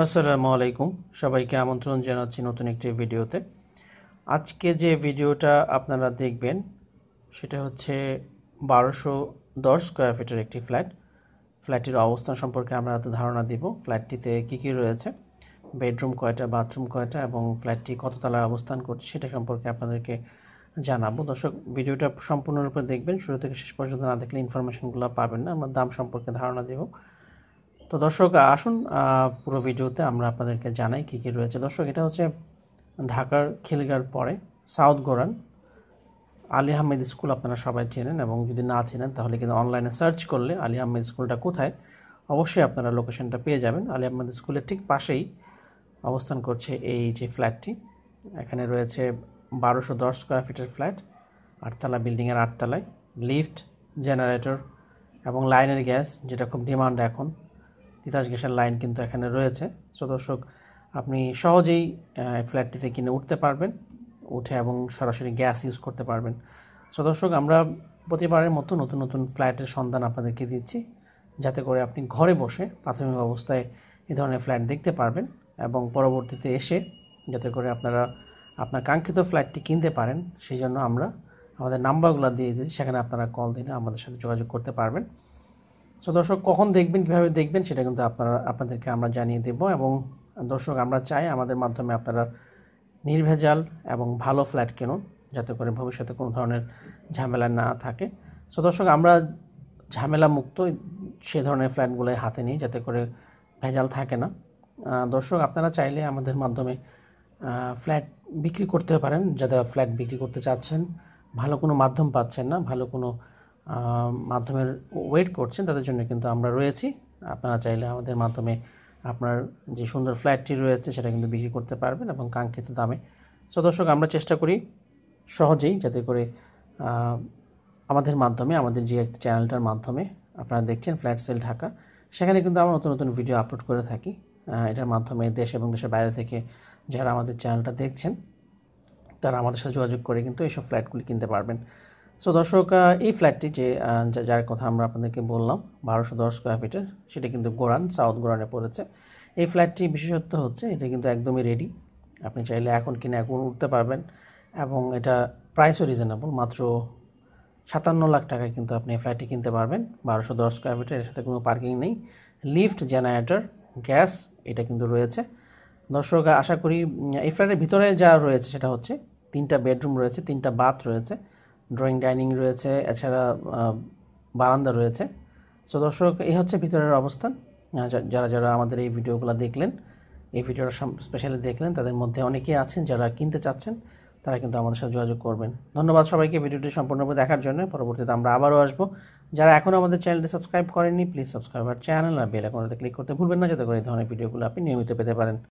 আসসালামু আলাইকুম সবাইকে আমন্ত্রণ জানাচ্ছি নতুন একটি ভিডিওতে আজকে যে ভিডিওটা আপনারা দেখবেন সেটা হচ্ছে বারোশো দশ স্কোয়ার ফিটের একটি ফ্ল্যাট ফ্ল্যাটের অবস্থান সম্পর্কে আমরা এত ধারণা দিব ফ্ল্যাটটিতে কী কী রয়েছে বেডরুম কয়টা বাথরুম কয়টা এবং ফ্ল্যাটটি কত তলায় অবস্থান করছে সেটা সম্পর্কে আপনাদেরকে জানাবো দর্শক ভিডিওটা সম্পূর্ণরূপে দেখবেন শুরু থেকে শেষ পর্যন্ত না দেখলে ইনফরমেশনগুলো পাবেন না আমরা দাম সম্পর্কে ধারণা দেবো তো দর্শক আসুন পুরো ভিডিওতে আমরা আপনাদেরকে জানাই কী কী রয়েছে দর্শক এটা হচ্ছে ঢাকার খিলগার পরে সাউথ গোরান আলী আহমেদ স্কুল আপনারা সবাই চেনেন এবং যদি না চেনেন তাহলে কিন্তু অনলাইনে সার্চ করলে আলী আহমেদ স্কুলটা কোথায় অবশ্যই আপনারা লোকেশনটা পেয়ে যাবেন আলী আহমেদ স্কুলের ঠিক পাশেই অবস্থান করছে এই যে ফ্ল্যাটটি এখানে রয়েছে বারোশো দশ স্কোয়ার ফিটের ফ্ল্যাট আটতলা বিল্ডিংয়ের আটতলায় লিফট জেনারেটর এবং লাইনের গ্যাস যেটা খুব ডিমান্ড এখন তিতাস গ্যাসের লাইন কিন্তু এখানে রয়েছে সো দর্শক আপনি সহজেই ফ্ল্যাটটিতে কিনে উঠতে পারবেন উঠে এবং সরাসরি গ্যাস ইউজ করতে পারবেন সো দর্শক আমরা প্রতিবারের মতো নতুন নতুন ফ্ল্যাটের সন্ধান আপনাদেরকে দিচ্ছি যাতে করে আপনি ঘরে বসে প্রাথমিক অবস্থায় এ ধরনের ফ্ল্যাট দেখতে পারবেন এবং পরবর্তীতে এসে যাতে করে আপনারা আপনার কাঙ্ক্ষিত ফ্ল্যাটটি কিনতে পারেন সেই জন্য আমরা আমাদের নাম্বারগুলো দিয়ে দিয়েছি সেখানে আপনারা কল দিলে আমাদের সাথে যোগাযোগ করতে পারবেন সো দর্শক কখন দেখবেন কীভাবে দেখবেন সেটা কিন্তু আপনারা আপনাদেরকে আমরা জানিয়ে দেব এবং দর্শক আমরা চাই আমাদের মাধ্যমে আপনারা নির্ভেজাল এবং ভালো ফ্ল্যাট কেনুন যাতে করে ভবিষ্যতে কোনো ধরনের ঝামেলা না থাকে সো দর্শক আমরা ঝামেলা মুক্ত সে ধরনের ফ্ল্যাটগুলোই হাতে নিই যাতে করে ভেজাল থাকে না দর্শক আপনারা চাইলে আমাদের মাধ্যমে ফ্ল্যাট বিক্রি করতে পারেন যাদের ফ্ল্যাট বিক্রি করতে চাচ্ছেন ভালো কোনো মাধ্যম পাচ্ছেন না ভালো কোনো মাধ্যমের ওয়েট করছেন তাদের জন্য কিন্তু আমরা রয়েছি আপনারা চাইলে আমাদের মাধ্যমে আপনার যে সুন্দর ফ্ল্যাটটি রয়েছে সেটা কিন্তু বিক্রি করতে পারবেন এবং কাঙ্ক্ষিত দামে সো দর্শক আমরা চেষ্টা করি সহজেই যাতে করে আমাদের মাধ্যমে আমাদের যে একটি চ্যানেলটার মাধ্যমে আপনারা দেখছেন ফ্ল্যাট সেল ঢাকা সেখানে কিন্তু আমরা নতুন নতুন ভিডিও আপলোড করে থাকি এটার মাধ্যমে দেশ এবং দেশের বাইরে থেকে যারা আমাদের চ্যানেলটা দেখছেন তারা আমাদের সাথে যোগাযোগ করে কিন্তু এইসব ফ্ল্যাটগুলি কিনতে পারবেন সো দর্শক এই ফ্ল্যাটটি যে যার কথা আমরা আপনাদেরকে বললাম বারোশো দশ স্কোয়ার ফিটের সেটা কিন্তু গোরান সাউথ গোরানে পড়েছে এই ফ্ল্যাটটি বিশেষত্ব হচ্ছে এটা কিন্তু একদমই রেডি আপনি চাইলে এখন কিনে এখন উঠতে পারবেন এবং এটা প্রাইসও রিজনেবল মাত্র সাতান্ন লাখ টাকায় কিন্তু আপনি ফ্ল্যাটটি কিনতে পারবেন বারোশো দশ স্কোয়ার ফিটের এর সাথে কোনো পার্কিং নেই লিফট জেনারেটর গ্যাস এটা কিন্তু রয়েছে দর্শক আশা করি এই ফ্ল্যাটের ভিতরে যা রয়েছে সেটা হচ্ছে তিনটা বেডরুম রয়েছে তিনটা বাথ রয়েছে ড্রয়িং ডাইনিং রয়েছে এছাড়া বারান্দা রয়েছে সো দর্শক এই হচ্ছে ভিতরের অবস্থান যারা যারা আমাদের এই ভিডিওগুলো দেখলেন এই ভিডিওটা স্পেশালি দেখলেন তাদের মধ্যে অনেকেই আছেন যারা কিনতে চাচ্ছেন তারা কিন্তু আমাদের সাথে যোগাযোগ করবেন ধন্যবাদ সবাইকে ভিডিওটি সম্পূর্ণরূপে দেখার জন্য পরবর্তীতে আমরা আবারও আসবো যারা এখনও আমাদের চ্যানেলটি সাবস্ক্রাইব করেননি প্লিজ সাবস্ক্রাইব আর চ্যানেল আর বেল আইকনটাতে ক্লিক করতে ভুলবেন না যাতে করে এই ধরনের ভিডিওগুলো আপনি নিয়মিত পেতে পারেন